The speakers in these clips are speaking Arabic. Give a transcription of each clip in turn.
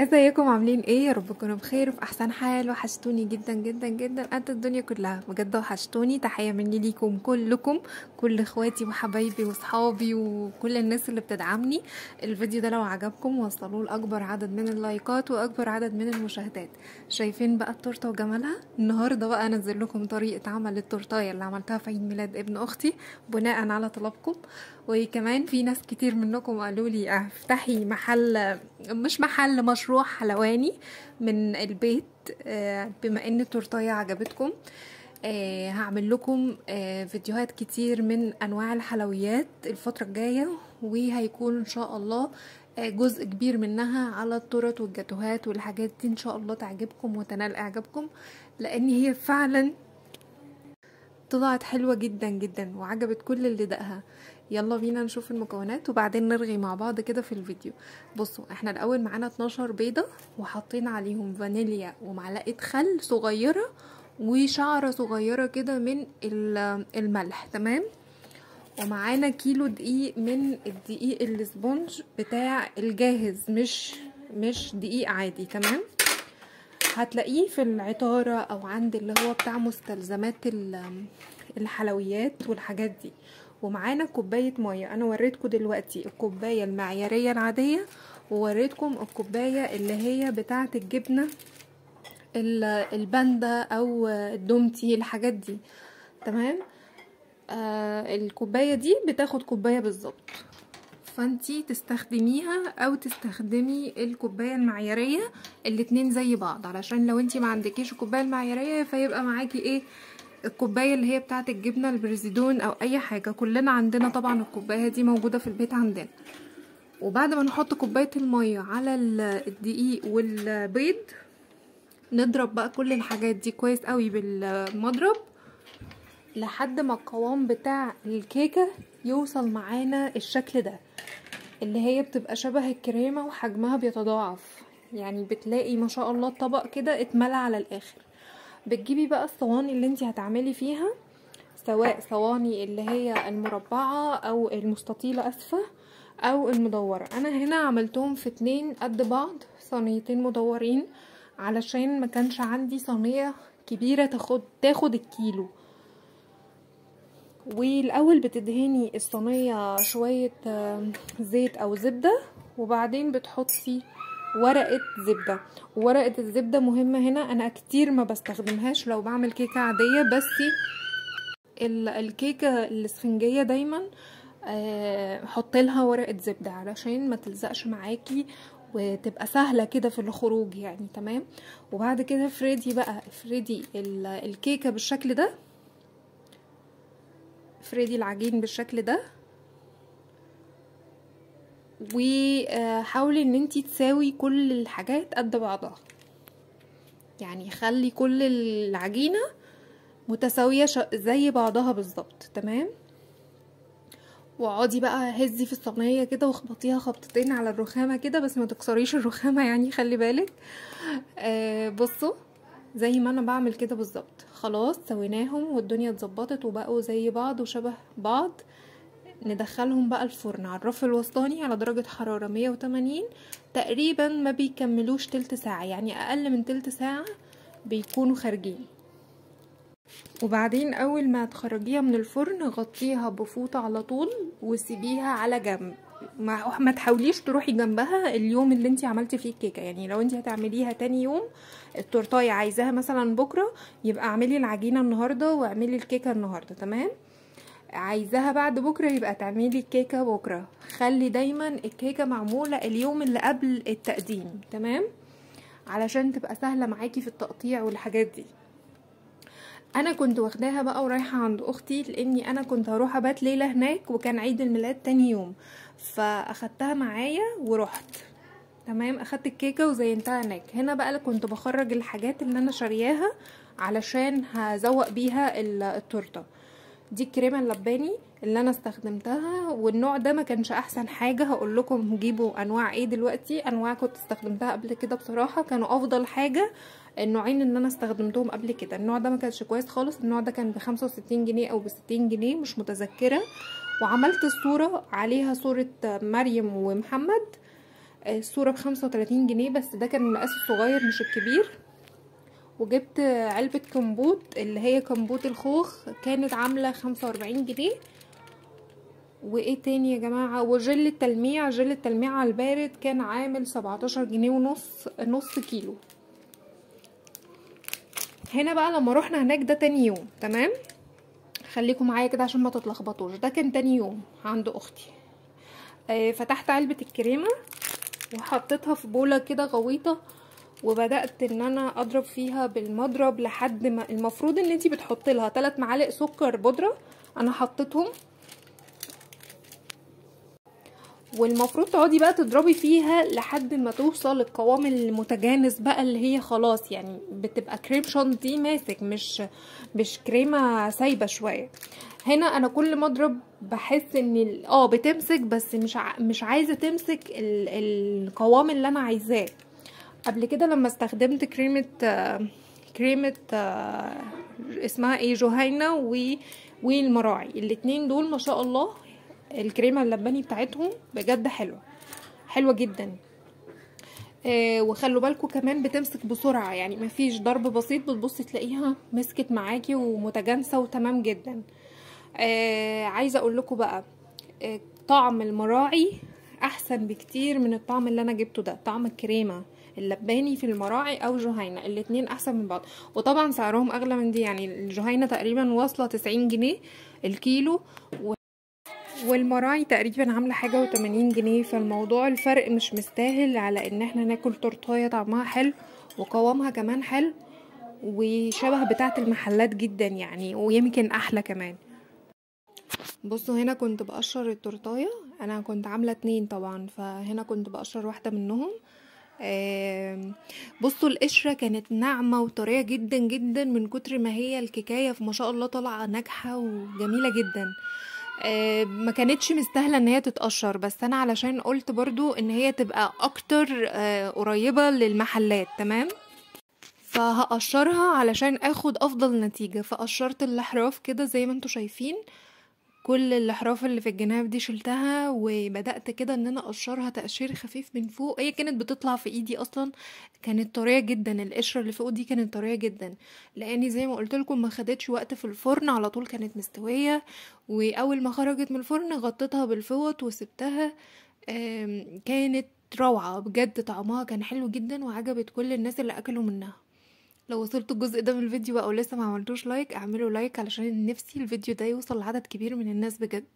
ازيكم عاملين ايه يا رب تكونوا بخير وفي احسن حال وحشتوني جدا جدا جدا قد الدنيا كلها بجد وحشتوني تحيه مني ليكم كلكم كل اخواتي وحبايبي وصحابي وكل الناس اللي بتدعمني الفيديو ده لو عجبكم وصلوه لاكبر عدد من اللايكات واكبر عدد من المشاهدات شايفين بقى التورته وجمالها النهارده بقى انزل لكم طريقه عمل التورتايه اللي عملتها في عيد ميلاد ابن اختي بناء على طلبكم وكمان في ناس كتير منكم قالوا لي افتحي محل مش محل مشروع حلواني من البيت آه، بما ان التورتايه عجبتكم آه، هعمل لكم آه، فيديوهات كتير من انواع الحلويات الفتره الجايه وهيكون ان شاء الله جزء كبير منها على التورت والجاتوهات والحاجات دي ان شاء الله تعجبكم وتنال اعجابكم لان هي فعلا طلعت حلوه جدا جدا وعجبت كل اللي دقها يلا بينا نشوف المكونات وبعدين نرغي مع بعض كده في الفيديو بصوا احنا الاول معانا 12 بيضه وحطينا عليهم فانيليا ومعلقه خل صغيره وشعره صغيره كده من الملح تمام ومعانا كيلو دقيق من الدقيق الاسبونج بتاع الجاهز مش مش دقيق عادي تمام هتلاقيه في العطاره او عند اللي هو بتاع مستلزمات الحلويات والحاجات دي ومعانا كوبايه ميه انا وريتكم دلوقتي الكوبايه المعياريه العاديه ووريتكم الكوبايه اللي هي بتاعه الجبنه الباندا او الدومتي الحاجات دي تمام آه الكوبايه دي بتاخد كوبايه بالظبط فانتي تستخدميها او تستخدمي الكوبايه المعياريه الاتنين زي بعض علشان لو انتي ما عندكيش الكوبايه المعياريه فيبقى معاكي ايه الكوبايه اللي هي بتاعه الجبنه البريزيدون او اي حاجه كلنا عندنا طبعا الكوبايه دي موجوده في البيت عندنا وبعد ما نحط كوبايه الميه على الدقيق والبيض نضرب بقى كل الحاجات دي كويس قوي بالمضرب لحد ما القوام بتاع الكيكه يوصل معانا الشكل ده اللي هي بتبقى شبه الكريمه وحجمها بيتضاعف يعني بتلاقي ما شاء الله الطبق كده اتملى على الاخر بتجيبي بقى الصواني اللي انت هتعملي فيها سواء صواني اللي هي المربعة او المستطيلة اسفة او المدورة انا هنا عملتهم في اتنين قد بعض صينيتين مدورين علشان ما كانش عندي صينية كبيرة تاخد تاخد الكيلو والاول بتدهني الصينية شوية زيت او زبدة وبعدين بتحطي ورقه زبده ورقه الزبده مهمه هنا انا كتير ما بستخدمهاش لو بعمل كيكه عاديه بس الكيكه الاسفنجيه دايما آه، حط لها ورقه زبده علشان ما تلزقش معاكي وتبقى سهله كده في الخروج يعني تمام وبعد كده افردي بقى افردي الكيكه بالشكل ده افردي العجين بالشكل ده وحاولي ان انتي تساوي كل الحاجات قد بعضها يعني خلي كل العجينة متساوية زي بعضها بالظبط تمام واقعدي بقى هزي في الصينيه كده واخبطيها خبطتين على الرخامه كده بس ما تكسريش الرخامه يعني خلي بالك آه بصوا زي ما انا بعمل كده بالظبط خلاص سويناهم والدنيا اتظبطت وبقوا زي بعض وشبه بعض ندخلهم بقى الفرن على الرف الوسطاني على درجة حرارة 180 تقريبا ما بيكملوش تلت ساعة يعني اقل من تلت ساعة بيكونوا خارجين وبعدين اول ما تخرجيها من الفرن غطيها بفوطة على طول وسيبيها على جنب ما, ما تحاوليش تروحي جنبها اليوم اللي انت عملتي فيه الكيكه يعني لو انت هتعمليها تاني يوم التورتايه عايزاها مثلا بكره يبقى اعملي العجينه النهارده واعملي الكيكه النهارده تمام عايزاها بعد بكرة يبقى تعملي الكيكة بكرة خلي دايما الكيكة معمولة اليوم اللي قبل التقديم تمام علشان تبقى سهلة معاكي في التقطيع والحاجات دي انا كنت واخداها بقى ورايحة عند اختي لاني انا كنت هروح ابات ليلة هناك وكان عيد الميلاد تاني يوم فاخدتها معايا ورحت تمام اخدت الكيكه وزينتها هناك هنا بقى اللي كنت بخرج الحاجات اللي انا شارياها علشان هزوق بيها التورته دي الكريمه اللباني اللي انا استخدمتها والنوع ده ما كانش احسن حاجه هقول لكم جيبوا انواع ايه دلوقتي انواع كنت استخدمتها قبل كده بصراحه كانوا افضل حاجه النوعين اللي انا استخدمتهم قبل كده النوع ده ما كانش كويس خالص النوع ده كان ب 65 جنيه او ب 60 جنيه مش متذكره وعملت الصوره عليها صوره مريم ومحمد آه، الصوره ب 35 جنيه بس ده كان المقاس الصغير مش الكبير وجبت علبة كمبوت اللي هي كمبوت الخوخ كانت عاملة خمسة واربعين جنيه وايه تاني يا جماعة وجل التلميع جل التلميع على البارد كان عامل سبعتاشر جنيه ونص نص كيلو هنا بقى لما رحنا هناك ده تاني يوم تمام خليكم معايا كده عشان ما تتلخبطوش ده كان تاني يوم عند اختي آه، فتحت علبة الكريمة وحطيتها في بولة كده غويطة وبدات ان انا اضرب فيها بالمضرب لحد ما المفروض ان انتي بتحطي لها 3 معالق سكر بودره انا حطيتهم والمفروض تقعدي بقى تضربي فيها لحد ما توصل القوام المتجانس بقى اللي هي خلاص يعني بتبقى كريم شانتي ماسك مش مش كريمه سايبه شويه هنا انا كل ما اضرب بحس ان اه بتمسك بس مش ع... مش عايزه تمسك ال... القوام اللي انا عايزاه قبل كده لما استخدمت كريمه كريمه اسمها ايه جهينه و والمراعي الاتنين دول ما شاء الله الكريمه اللباني بتاعتهم بجد حلوه حلوه جدا آه وخلوا بالكم كمان بتمسك بسرعه يعني مفيش ضرب بسيط بتبص تلاقيها مسكت معاكي ومتجانسه وتمام جدا آه عايزه اقول لكم بقى آه طعم المراعي احسن بكتير من الطعم اللي انا جبته ده طعم الكريمه اللباني في المراعي او جهينة الاتنين احسن من بعض وطبعا سعرهم اغلى من دي يعني الجهينة تقريبا واصلة تسعين جنيه الكيلو و... والمراعي تقريبا عامله حاجه وتمانين جنيه فالموضوع الفرق مش مستاهل على ان احنا ناكل تورتايه طعمها حلو وقوامها كمان حلو وشبه بتاعه المحلات جدا يعني ويمكن احلى كمان بصوا هنا كنت بقشر التورتايه انا كنت عامله اتنين طبعا فهنا كنت بقشر واحده منهم بصوا القشرة كانت ناعمة وطرية جدا جدا من كتر ما هي الكيكاية ما شاء الله طالعة ناجحة وجميلة جدا ما كانتش مستاهلة ان هي تتقشر بس انا علشان قلت برضو ان هي تبقى اكتر قريبة للمحلات تمام فهقشرها علشان اخد افضل نتيجة فقشرت الاحراف كده زي ما انتوا شايفين كل الاحراف اللي في الجناب دي شلتها وبدات كده ان انا اقشرها تقشير خفيف من فوق هي كانت بتطلع في ايدي اصلا كانت طريه جدا القشره اللي فوق دي كانت طريه جدا لاني زي ما قلت لكم ما خدتش وقت في الفرن على طول كانت مستويه واول ما خرجت من الفرن غطيتها بالفوط وسبتها كانت روعه بجد طعمها كان حلو جدا وعجبت كل الناس اللي اكلوا منها لو وصلتوا الجزء ده من الفيديو او لسه ما عملتوش لايك اعملوا لايك علشان نفسي الفيديو ده يوصل لعدد كبير من الناس بجد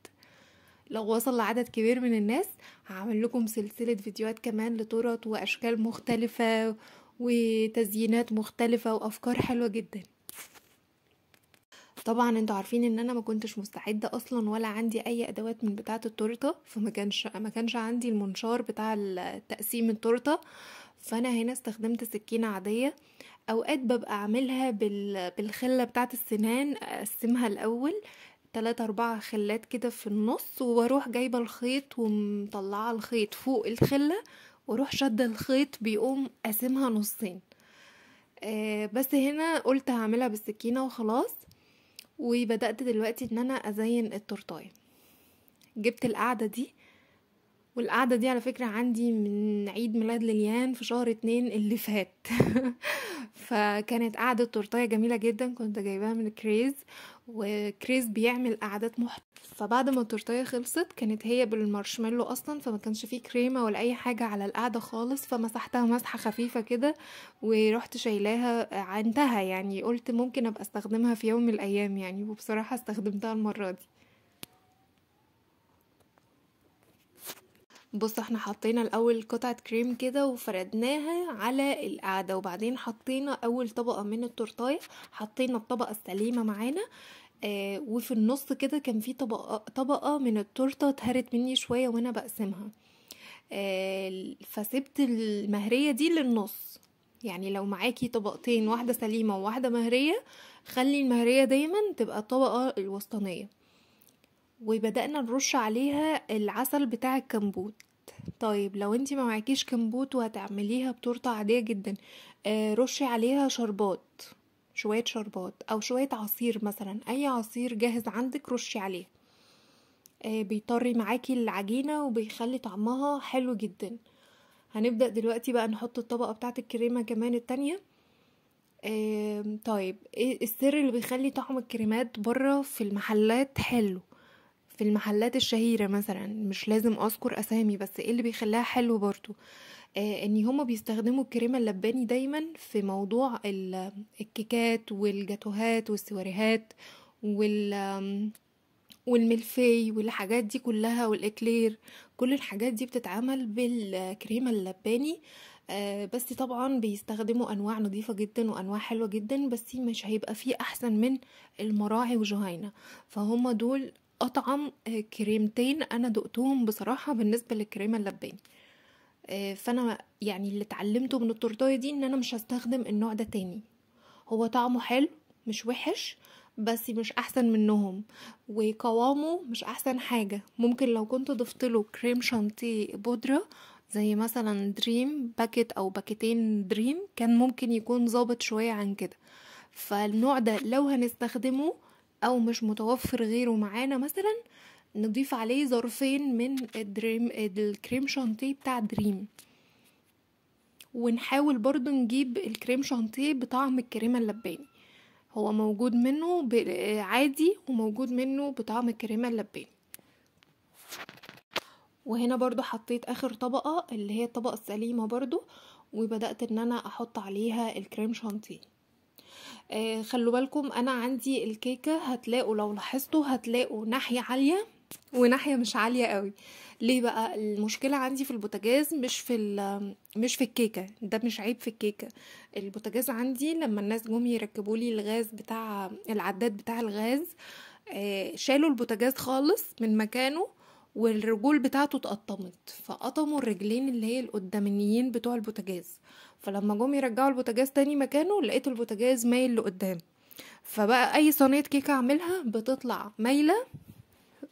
لو وصل لعدد كبير من الناس هعمل لكم سلسلة فيديوهات كمان لطرط واشكال مختلفة وتزيينات مختلفة وافكار حلوة جدا طبعا انتوا عارفين ان انا ما كنتش مستعده اصلا ولا عندي اي ادوات من بتاعه التورته فما كانش ما كانش عندي المنشار بتاع تقسيم التورته فانا هنا استخدمت سكينه عاديه اوقات ببقى اعملها بالخله بتاعه السنان اقسمها الاول تلاتة أربعة خلات كده في النص واروح جايبة الخيط ومطلعة الخيط فوق الخلة واروح شد الخيط بيقوم قاسمها نصين آه بس هنا قلت هعملها بالسكينة وخلاص وبدأت دلوقتي ان انا ازين التورتاية جبت القعدة دي والقعدة دي على فكرة عندي من عيد ميلاد لليان في شهر اتنين اللي فات فكانت قعدة تورتاية جميلة جدا كنت جايباها من كريز وكريز بيعمل قعدات محت فبعد ما التورتاية خلصت كانت هي بالمارشميلو اصلا فما كانش فيه كريمة ولا اي حاجة على القعدة خالص فمسحتها مسحة خفيفة كده ورحت شايلاها عندها يعني قلت ممكن ابقى استخدمها في يوم من الايام يعني وبصراحة استخدمتها المرة دي بص احنا حطينا الاول قطعة كريم كده وفردناها على القعدة وبعدين حطينا اول طبقة من التورتاية حطينا الطبقة السليمة معانا آه وفي النص كده كان في طبقة, طبقة من التورتة اتهرت مني شوية وانا بقسمها آه فسبت المهرية دي للنص يعني لو معاكي طبقتين واحدة سليمة وواحدة مهرية خلي المهرية دايما تبقى الطبقة الوسطانية وبدأنا نرش عليها العسل بتاع الكمبوت طيب لو انتي ما معكيش كمبوت وهتعمليها بتورته عاديه جدا آه رشي عليها شربات شويه شربات او شويه عصير مثلا اي عصير جاهز عندك رشي عليه آه بيطري معاكي العجينه وبيخلي طعمها حلو جدا هنبدا دلوقتي بقى نحط الطبقه بتاعه الكريمه كمان التانية آه طيب إيه السر اللي بيخلي طعم الكريمات بره في المحلات حلو في المحلات الشهيرة مثلا مش لازم أذكر أسامي بس ايه اللي بيخليها حلو برضو آه ان هما بيستخدموا الكريمة اللباني دايما في موضوع الكيكات والجاتوهات والسواريهات وال والملفي والحاجات دي كلها والاكلير كل الحاجات دي بتتعمل بالكريمة اللباني آه، بس طبعا بيستخدموا انواع نظيفة جدا وانواع حلوة جدا بس مش هيبقى فيه احسن من المراعي وجهينة فهم دول أطعم آه، كريمتين أنا دقتهم بصراحة بالنسبة للكريمة اللباني آه، فأنا يعني اللي اتعلمته من التورتاية دي إن أنا مش هستخدم النوع ده تاني هو طعمه حلو مش وحش بس مش احسن منهم وقوامه مش احسن حاجه ممكن لو كنت ضفت له كريم شانتيه بودره زي مثلا دريم باكت او باكتين دريم كان ممكن يكون ظابط شويه عن كده فالنوع ده لو هنستخدمه او مش متوفر غيره معانا مثلا نضيف عليه ظرفين من الدريم الكريم شانتيه بتاع دريم ونحاول برضو نجيب الكريم شانتيه بطعم الكريمة اللباني هو موجود منه عادي وموجود منه بطعم الكريمة اللباني وهنا برضو حطيت اخر طبقة اللي هي الطبقة السليمة برضو وبدأت ان انا احط عليها الكريم شانتيه آه، خلوا بالكم انا عندي الكيكه هتلاقوا لو لاحظتوا هتلاقوا ناحيه عاليه وناحيه مش عاليه قوي ليه بقى المشكله عندي في البوتاجاز مش في مش في الكيكه ده مش عيب في الكيكه البوتاجاز عندي لما الناس جم يركبوا لي الغاز بتاع العداد بتاع الغاز آه، شالوا البوتاجاز خالص من مكانه والرجول بتاعته اتقطمت فقطموا الرجلين اللي هي القدامانيين بتوع البوتاجاز فلما جم يرجعوا البوتاجاز تاني مكانه لقيت البوتاجاز مايل لقدام فبقى اي صينيه كيكه اعملها بتطلع مايله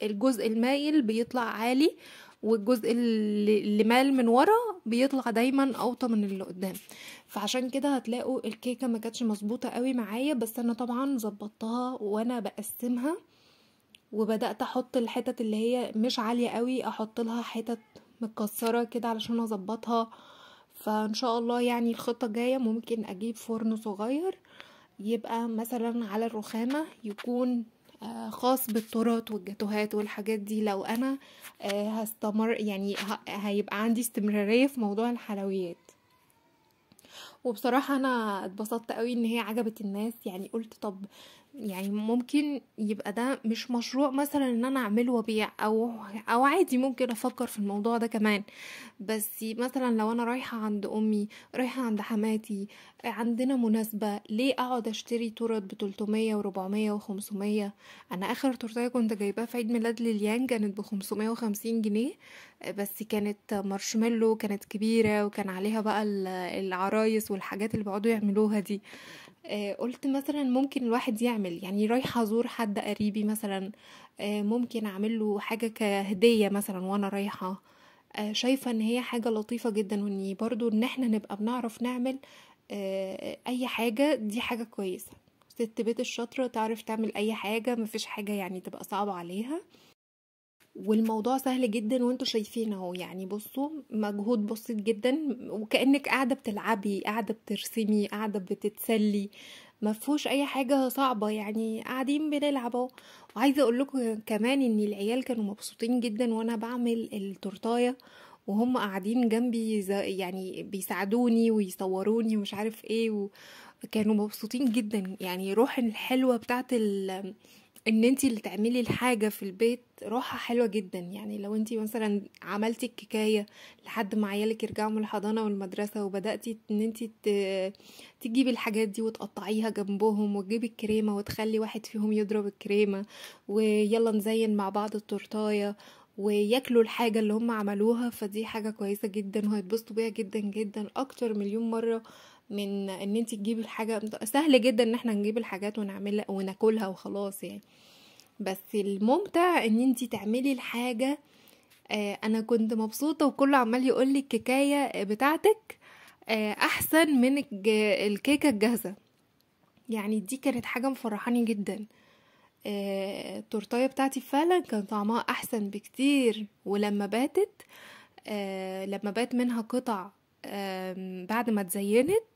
الجزء المايل بيطلع عالي والجزء اللي مال من ورا بيطلع دايما اوطى من اللي قدام فعشان كده هتلاقوا الكيكه ما كانتش مظبوطه قوي معايا بس انا طبعا ظبطتها وانا بقسمها وبدات احط الحتت اللي هي مش عاليه قوي احط لها حتت متكسره كده علشان اظبطها فان شاء الله يعني الخطه الجايه ممكن اجيب فرن صغير يبقى مثلا على الرخامه يكون آه، خاص بالتراث والجاتوهات والحاجات دي لو انا آه، هستمر يعني هيبقى عندي استمراريه في موضوع الحلويات وبصراحة أنا اتبسطت قوي إن هي عجبت الناس يعني قلت طب يعني ممكن يبقى ده مش مشروع مثلا ان انا اعمله وابيع او او عادي ممكن افكر في الموضوع ده كمان بس مثلا لو انا رايحه عند امي رايحه عند حماتي عندنا مناسبه ليه اقعد اشتري تورت ب 300 و 400 و 500 انا اخر تورتايه كنت جايباها في عيد ميلاد ليليان كانت ب 550 جنيه بس كانت مارشميلو كانت كبيره وكان عليها بقى العرايس والحاجات اللي بيقعدوا يعملوها دي آه، قلت مثلا ممكن الواحد يعمل يعني رايحة أزور حد قريبي مثلا آه، ممكن أعمله حاجة كهدية مثلا وأنا رايحة آه، شايفة إن هي حاجة لطيفة جدا وإن برضو إن إحنا نبقى بنعرف نعمل أي حاجة دي حاجة كويسة ست بيت الشاطرة تعرف تعمل أي حاجة مفيش حاجة يعني تبقى صعبة عليها والموضوع سهل جدا وانتوا شايفين اهو يعني بصوا مجهود بسيط جدا وكانك قاعده بتلعبي قاعده بترسمي قاعده بتتسلي مفهوش اي حاجه صعبه يعني قاعدين بنلعب اهو وعايزه اقول لكم كمان ان العيال كانوا مبسوطين جدا وانا بعمل التورتايه وهم قاعدين جنبي يعني بيساعدوني ويصوروني ومش عارف ايه وكانوا مبسوطين جدا يعني روح الحلوه بتاعه ال ان انت اللي تعملي الحاجه في البيت راحه حلوه جدا يعني لو انت مثلا عملتي الكيكايه لحد ما عيالك يرجعوا من الحضانه والمدرسه وبداتي ان انت تجيبي الحاجات دي وتقطعيها جنبهم وتجيبي الكريمه وتخلي واحد فيهم يضرب الكريمه ويلا نزين مع بعض التورتايه وياكلوا الحاجة اللي هم عملوها فدي حاجة كويسة جدا وهيتبسطوا بيها جدا جدا أكتر مليون مرة من ان انت تجيبي الحاجه سهل جدا ان احنا نجيب الحاجات ونعملها وناكلها وخلاص يعني بس الممتع ان انت تعملي الحاجه آه انا كنت مبسوطه وكله عمال يقول لي الكيكايه بتاعتك آه احسن من الكيكه الجاهزه يعني دي كانت حاجه مفرحاني جدا آه التورتايه بتاعتي فعلا كان طعمها احسن بكتير ولما باتت آه، لما بات منها قطع بعد ما اتزينت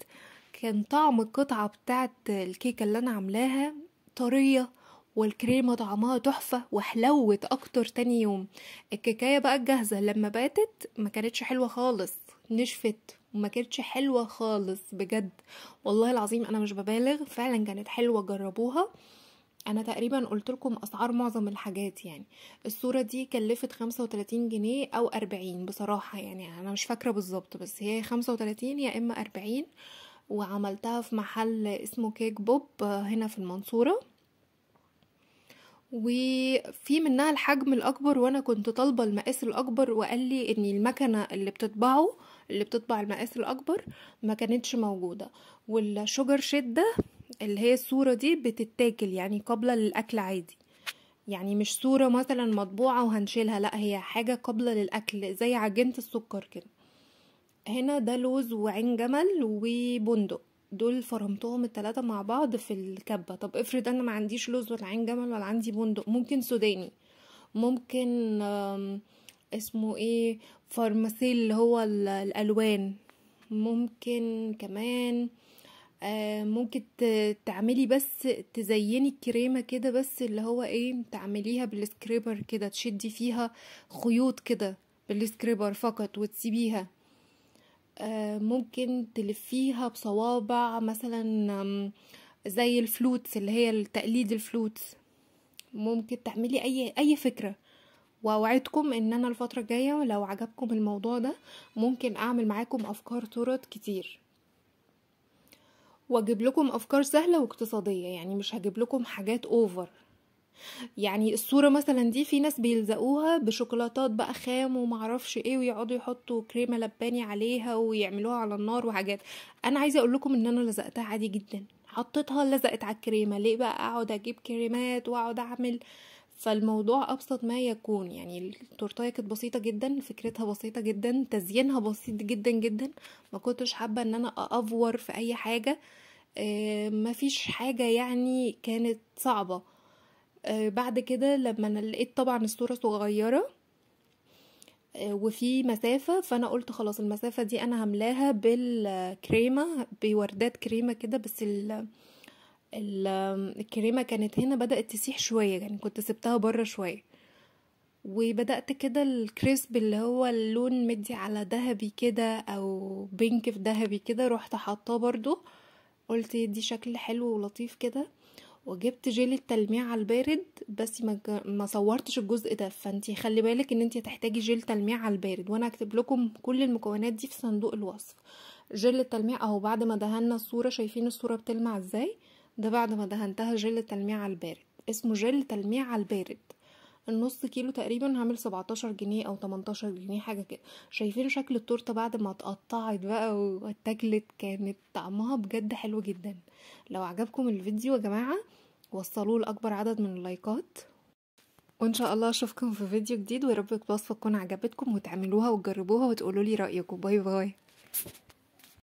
كان طعم القطعة بتاعت الكيكة اللي أنا عاملاها طرية والكريمة طعمها تحفة وحلوت أكتر تاني يوم الكيكاية بقى الجاهزة لما باتت ما كانتش حلوة خالص نشفت وما كانتش حلوة خالص بجد والله العظيم أنا مش ببالغ فعلا كانت حلوة جربوها انا تقريبا قلت لكم اسعار معظم الحاجات يعني الصوره دي كلفت 35 جنيه او 40 بصراحه يعني انا مش فاكره بالظبط بس هي 35 يا اما 40 وعملتها في محل اسمه كيك بوب هنا في المنصوره وفي منها الحجم الاكبر وانا كنت طالبه المقاس الاكبر وقال لي ان المكنه اللي بتطبعه اللي بتطبع المقاس الاكبر ما كانتش موجوده والشوجر شده اللي هي الصورة دي بتتاكل يعني قابلة للأكل عادي يعني مش صورة مثلا مطبوعة وهنشيلها لا هي حاجة قابلة للأكل زي عجينة السكر كده هنا ده لوز وعين جمل وبندق دول فرمتهم التلاتة مع بعض في الكبة طب افرض انا ما عنديش لوز ولا عين جمل ولا عندي بندق ممكن سوداني ممكن اسمه ايه فارماسيل اللي هو الالوان ممكن كمان آه، ممكن تعملي بس تزيني الكريمه كده بس اللي هو ايه تعمليها بالسكريبر كده تشدي فيها خيوط كده بالسكريبر فقط وتسيبيها آه، ممكن تلفيها بصوابع مثلا زي الفلوتس اللي هي التقليد الفلوتس ممكن تعملي اي اي فكره واوعدكم ان انا الفتره الجايه لو عجبكم الموضوع ده ممكن اعمل معاكم افكار طرد كتير واجيب لكم افكار سهله واقتصاديه يعني مش هجيب لكم حاجات اوفر يعني الصوره مثلا دي في ناس بيلزقوها بشوكولاتات بقى خام ومعرفش ايه ويقعدوا يحطوا كريمه لباني عليها ويعملوها على النار وحاجات انا عايزه اقول لكم ان انا لزقتها عادي جدا حطيتها لزقت على الكريمه ليه بقى اقعد اجيب كريمات واقعد اعمل فالموضوع ابسط ما يكون يعني التورتايه كانت بسيطه جدا فكرتها بسيطه جدا تزيينها بسيط جدا جدا ما كنتش حابه ان انا افور في اي حاجه آه، مفيش حاجة يعني كانت صعبة آه، بعد كده لما انا لقيت طبعا الصورة صغيرة آه، وفي مسافة فانا قلت خلاص المسافة دي انا هملاها بالكريمة بوردات كريمة كده بس ال الكريمة كانت هنا بدأت تسيح شوية يعني كنت سبتها برا شوية وبدأت كده الكريسب اللي هو اللون مدي على ذهبي كده او بينك في ذهبي كده رحت حاطاه برضو آه قلت دي شكل حلو ولطيف كده وجبت جيل التلميع على البارد بس ما, صورتش الجزء ده فانتي خلي بالك ان انتي هتحتاجي جيل تلميع على البارد وانا هكتب لكم كل المكونات دي في صندوق الوصف جيل التلميع اهو بعد ما دهنا الصوره شايفين الصوره بتلمع ازاي ده بعد ما دهنتها جيل تلميع على البارد اسمه جيل تلميع على البارد النص كيلو تقريبا هعمل 17 جنيه او 18 جنيه حاجه كده شايفين شكل التورته بعد ما اتقطعت بقى واتاكلت كانت طعمها بجد حلو جدا لو عجبكم الفيديو يا جماعه وصلوه لاكبر عدد من اللايكات وان شاء الله اشوفكم في فيديو جديد ويا رب الوصفه تكون عجبتكم وتعملوها وتجربوها وتقولوا لي رايكم باي باي